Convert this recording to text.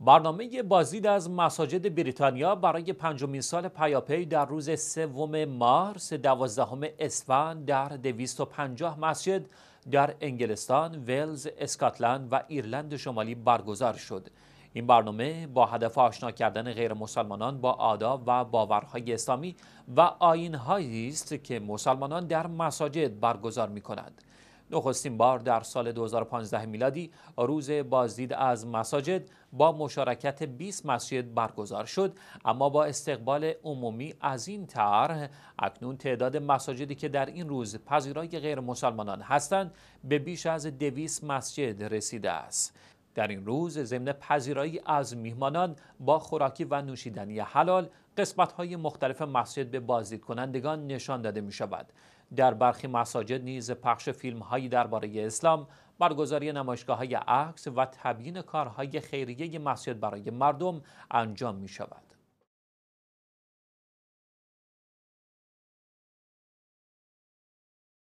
برنامه بازدید از مساجد بریتانیا برای پنجمین سال پیاپی در روز سوم مارس دوازدهم اسفند در 250 مسجد در انگلستان، ولز، اسکاتلند و ایرلند شمالی برگزار شد. این برنامه با هدف آشنا کردن غیر مسلمانان با آداب و باورهای اسلامی و آینهایی است که مسلمانان در مساجد برگزار می نخستین بار در سال 2015 میلادی روز بازدید از مساجد با مشارکت 20 مسجد برگزار شد اما با استقبال عمومی از این طرح اکنون تعداد مساجدی که در این روز پذیرای غیر مسلمانان هستند به بیش از 200 مسجد رسیده است در این روز ضمن پذیرایی از میهمانان با خوراکی و نوشیدنی حلال قسمت های مختلف مسجد به بازدید کنندگان نشان داده می شود در برخی مساجد نیز پخش فیلم هایی درباره اسلام برگزاری نمایشگاه های عکس و تبیین کارهای خیریه مسجد برای مردم انجام می شود.